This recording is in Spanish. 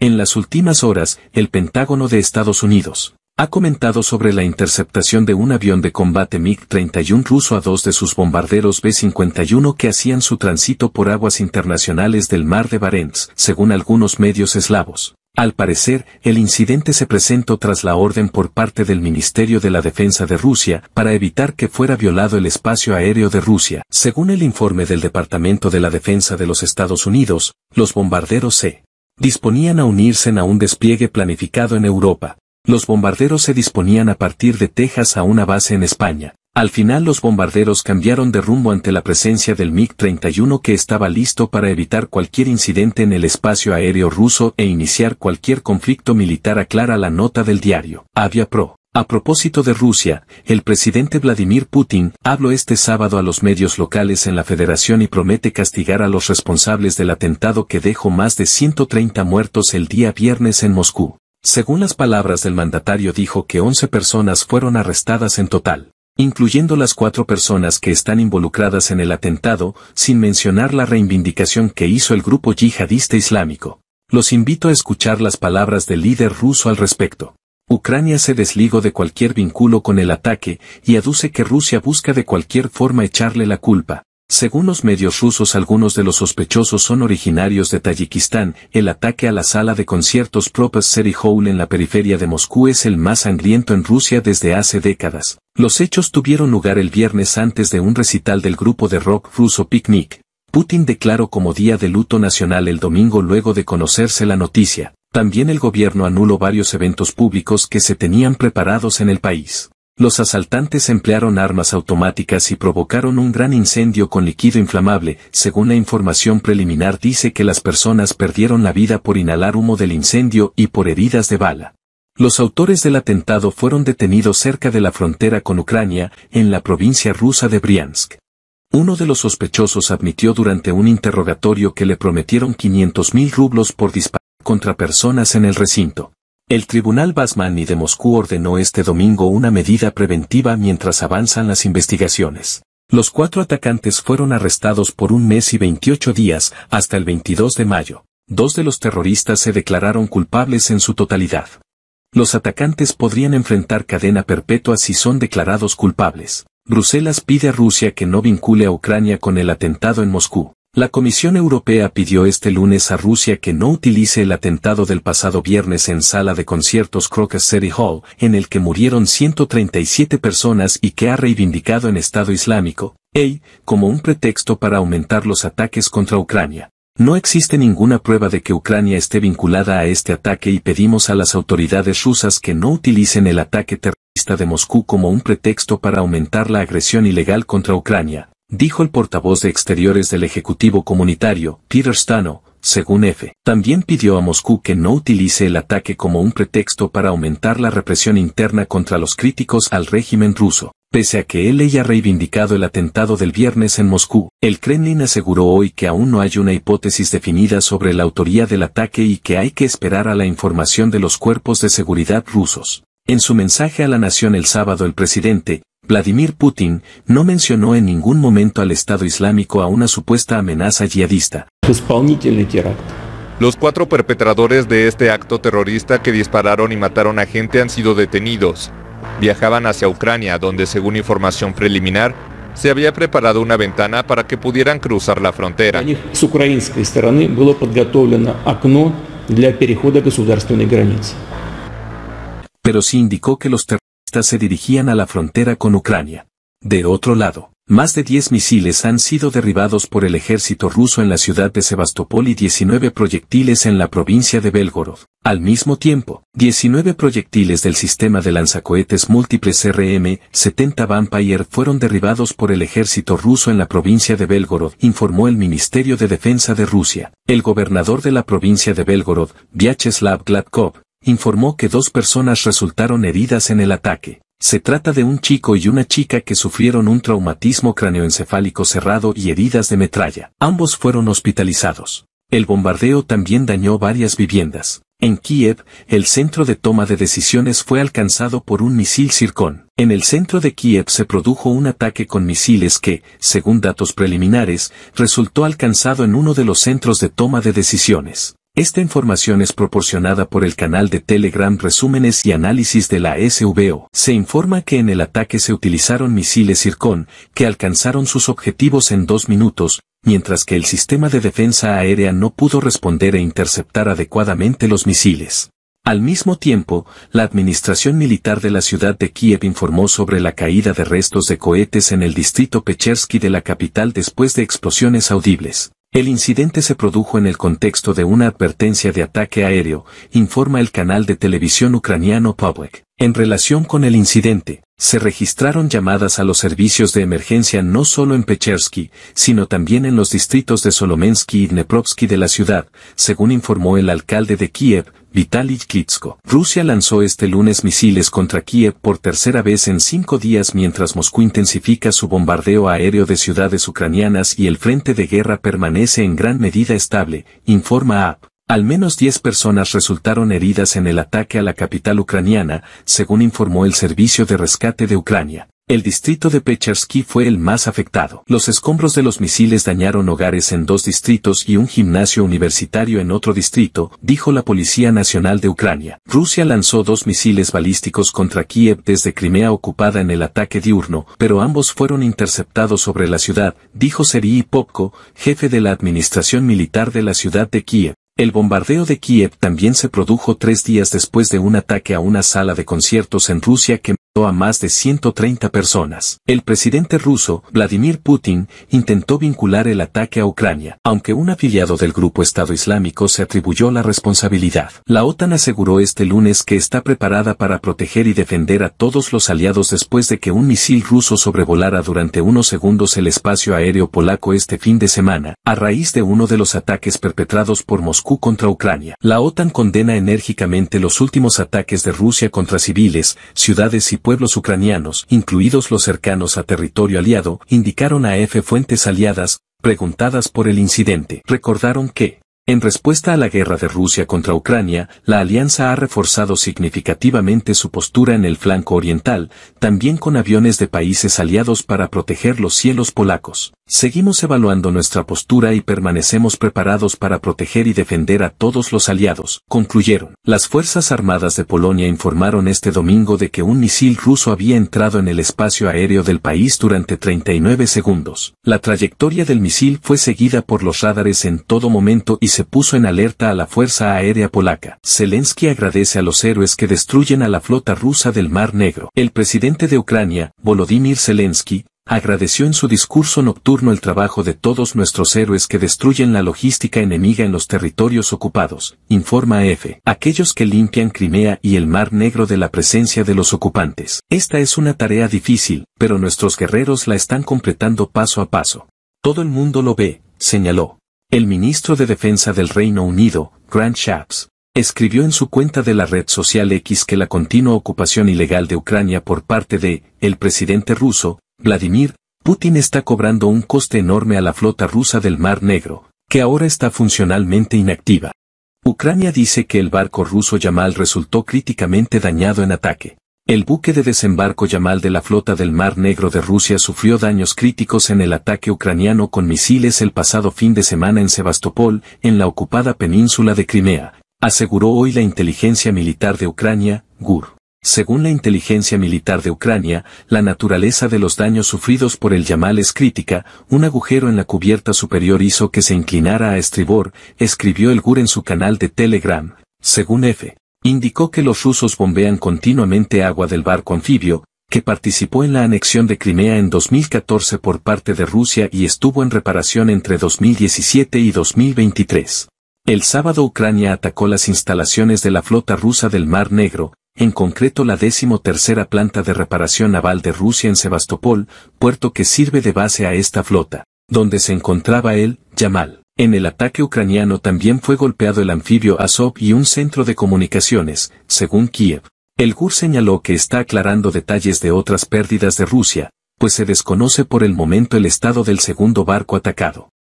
En las últimas horas, el Pentágono de Estados Unidos ha comentado sobre la interceptación de un avión de combate MiG-31 ruso a dos de sus bombarderos B-51 que hacían su tránsito por aguas internacionales del mar de Barents, según algunos medios eslavos. Al parecer, el incidente se presentó tras la orden por parte del Ministerio de la Defensa de Rusia para evitar que fuera violado el espacio aéreo de Rusia. Según el informe del Departamento de la Defensa de los Estados Unidos, los bombarderos C disponían a unirse a un despliegue planificado en Europa. Los bombarderos se disponían a partir de Texas a una base en España. Al final los bombarderos cambiaron de rumbo ante la presencia del MiG-31 que estaba listo para evitar cualquier incidente en el espacio aéreo ruso e iniciar cualquier conflicto militar aclara la nota del diario. Avia Pro. A propósito de Rusia, el presidente Vladimir Putin habló este sábado a los medios locales en la federación y promete castigar a los responsables del atentado que dejó más de 130 muertos el día viernes en Moscú. Según las palabras del mandatario dijo que 11 personas fueron arrestadas en total, incluyendo las cuatro personas que están involucradas en el atentado, sin mencionar la reivindicación que hizo el grupo yihadista islámico. Los invito a escuchar las palabras del líder ruso al respecto. Ucrania se desligó de cualquier vínculo con el ataque y aduce que Rusia busca de cualquier forma echarle la culpa. Según los medios rusos algunos de los sospechosos son originarios de Tayikistán, el ataque a la sala de conciertos Seri Hall en la periferia de Moscú es el más sangriento en Rusia desde hace décadas. Los hechos tuvieron lugar el viernes antes de un recital del grupo de rock ruso Picnic. Putin declaró como día de luto nacional el domingo luego de conocerse la noticia. También el gobierno anuló varios eventos públicos que se tenían preparados en el país. Los asaltantes emplearon armas automáticas y provocaron un gran incendio con líquido inflamable, según la información preliminar dice que las personas perdieron la vida por inhalar humo del incendio y por heridas de bala. Los autores del atentado fueron detenidos cerca de la frontera con Ucrania, en la provincia rusa de Briansk. Uno de los sospechosos admitió durante un interrogatorio que le prometieron 500 mil rublos por disparar contra personas en el recinto. El Tribunal y de Moscú ordenó este domingo una medida preventiva mientras avanzan las investigaciones. Los cuatro atacantes fueron arrestados por un mes y 28 días hasta el 22 de mayo. Dos de los terroristas se declararon culpables en su totalidad. Los atacantes podrían enfrentar cadena perpetua si son declarados culpables. Bruselas pide a Rusia que no vincule a Ucrania con el atentado en Moscú. La Comisión Europea pidió este lunes a Rusia que no utilice el atentado del pasado viernes en sala de conciertos Crocus City Hall, en el que murieron 137 personas y que ha reivindicado en Estado Islámico, EI, como un pretexto para aumentar los ataques contra Ucrania. No existe ninguna prueba de que Ucrania esté vinculada a este ataque y pedimos a las autoridades rusas que no utilicen el ataque terrorista de Moscú como un pretexto para aumentar la agresión ilegal contra Ucrania, dijo el portavoz de Exteriores del Ejecutivo Comunitario, Peter Stano, según F. También pidió a Moscú que no utilice el ataque como un pretexto para aumentar la represión interna contra los críticos al régimen ruso. Pese a que él haya reivindicado el atentado del viernes en Moscú, el Kremlin aseguró hoy que aún no hay una hipótesis definida sobre la autoría del ataque y que hay que esperar a la información de los cuerpos de seguridad rusos. En su mensaje a la nación el sábado el presidente, Vladimir Putin no mencionó en ningún momento al Estado Islámico a una supuesta amenaza yihadista. Los cuatro perpetradores de este acto terrorista que dispararon y mataron a gente han sido detenidos. Viajaban hacia Ucrania, donde según información preliminar, se había preparado una ventana para que pudieran cruzar la frontera. Pero sí indicó que los se dirigían a la frontera con Ucrania. De otro lado, más de 10 misiles han sido derribados por el ejército ruso en la ciudad de Sebastopol y 19 proyectiles en la provincia de Belgorod. Al mismo tiempo, 19 proyectiles del sistema de lanzacohetes múltiples RM-70 Vampire fueron derribados por el ejército ruso en la provincia de Belgorod, informó el Ministerio de Defensa de Rusia. El gobernador de la provincia de Belgorod, Vyacheslav Gladkov, informó que dos personas resultaron heridas en el ataque. Se trata de un chico y una chica que sufrieron un traumatismo craneoencefálico cerrado y heridas de metralla. Ambos fueron hospitalizados. El bombardeo también dañó varias viviendas. En Kiev, el centro de toma de decisiones fue alcanzado por un misil Circón. En el centro de Kiev se produjo un ataque con misiles que, según datos preliminares, resultó alcanzado en uno de los centros de toma de decisiones. Esta información es proporcionada por el canal de Telegram Resúmenes y Análisis de la SVO. Se informa que en el ataque se utilizaron misiles Ircon, que alcanzaron sus objetivos en dos minutos, mientras que el sistema de defensa aérea no pudo responder e interceptar adecuadamente los misiles. Al mismo tiempo, la Administración Militar de la ciudad de Kiev informó sobre la caída de restos de cohetes en el distrito Pechersky de la capital después de explosiones audibles. El incidente se produjo en el contexto de una advertencia de ataque aéreo, informa el canal de televisión ucraniano Public. En relación con el incidente, se registraron llamadas a los servicios de emergencia no solo en Pechersky, sino también en los distritos de Solomensky y Dneprovsky de la ciudad, según informó el alcalde de Kiev, Vitaly Klitsko. Rusia lanzó este lunes misiles contra Kiev por tercera vez en cinco días mientras Moscú intensifica su bombardeo aéreo de ciudades ucranianas y el frente de guerra permanece en gran medida estable, informa AP. Al menos 10 personas resultaron heridas en el ataque a la capital ucraniana, según informó el Servicio de Rescate de Ucrania. El distrito de Pechersky fue el más afectado. Los escombros de los misiles dañaron hogares en dos distritos y un gimnasio universitario en otro distrito, dijo la Policía Nacional de Ucrania. Rusia lanzó dos misiles balísticos contra Kiev desde Crimea ocupada en el ataque diurno, pero ambos fueron interceptados sobre la ciudad, dijo Serhiy Popko, jefe de la Administración Militar de la ciudad de Kiev. El bombardeo de Kiev también se produjo tres días después de un ataque a una sala de conciertos en Rusia que a más de 130 personas. El presidente ruso, Vladimir Putin, intentó vincular el ataque a Ucrania, aunque un afiliado del grupo Estado Islámico se atribuyó la responsabilidad. La OTAN aseguró este lunes que está preparada para proteger y defender a todos los aliados después de que un misil ruso sobrevolara durante unos segundos el espacio aéreo polaco este fin de semana, a raíz de uno de los ataques perpetrados por Moscú contra Ucrania. La OTAN condena enérgicamente los últimos ataques de Rusia contra civiles, ciudades y pueblos ucranianos, incluidos los cercanos a territorio aliado, indicaron a F fuentes aliadas, preguntadas por el incidente. Recordaron que, en respuesta a la guerra de Rusia contra Ucrania, la alianza ha reforzado significativamente su postura en el flanco oriental, también con aviones de países aliados para proteger los cielos polacos. Seguimos evaluando nuestra postura y permanecemos preparados para proteger y defender a todos los aliados, concluyeron. Las Fuerzas Armadas de Polonia informaron este domingo de que un misil ruso había entrado en el espacio aéreo del país durante 39 segundos. La trayectoria del misil fue seguida por los radares en todo momento y se se puso en alerta a la Fuerza Aérea Polaca. Zelensky agradece a los héroes que destruyen a la flota rusa del Mar Negro. El presidente de Ucrania, Volodymyr Zelensky, agradeció en su discurso nocturno el trabajo de todos nuestros héroes que destruyen la logística enemiga en los territorios ocupados, informa e F. E, aquellos que limpian Crimea y el Mar Negro de la presencia de los ocupantes. Esta es una tarea difícil, pero nuestros guerreros la están completando paso a paso. Todo el mundo lo ve, señaló. El ministro de Defensa del Reino Unido, Grant Shapps, escribió en su cuenta de la red social X que la continua ocupación ilegal de Ucrania por parte de el presidente ruso, Vladimir Putin está cobrando un coste enorme a la flota rusa del Mar Negro, que ahora está funcionalmente inactiva. Ucrania dice que el barco ruso Yamal resultó críticamente dañado en ataque. El buque de desembarco Yamal de la Flota del Mar Negro de Rusia sufrió daños críticos en el ataque ucraniano con misiles el pasado fin de semana en Sebastopol, en la ocupada península de Crimea, aseguró hoy la inteligencia militar de Ucrania, GUR. Según la inteligencia militar de Ucrania, la naturaleza de los daños sufridos por el Yamal es crítica, un agujero en la cubierta superior hizo que se inclinara a estribor, escribió el GUR en su canal de Telegram, según F. Indicó que los rusos bombean continuamente agua del barco anfibio, que participó en la anexión de Crimea en 2014 por parte de Rusia y estuvo en reparación entre 2017 y 2023. El sábado Ucrania atacó las instalaciones de la flota rusa del Mar Negro, en concreto la decimotercera planta de reparación naval de Rusia en Sebastopol, puerto que sirve de base a esta flota, donde se encontraba el Yamal. En el ataque ucraniano también fue golpeado el anfibio Azov y un centro de comunicaciones, según Kiev. El GUR señaló que está aclarando detalles de otras pérdidas de Rusia, pues se desconoce por el momento el estado del segundo barco atacado.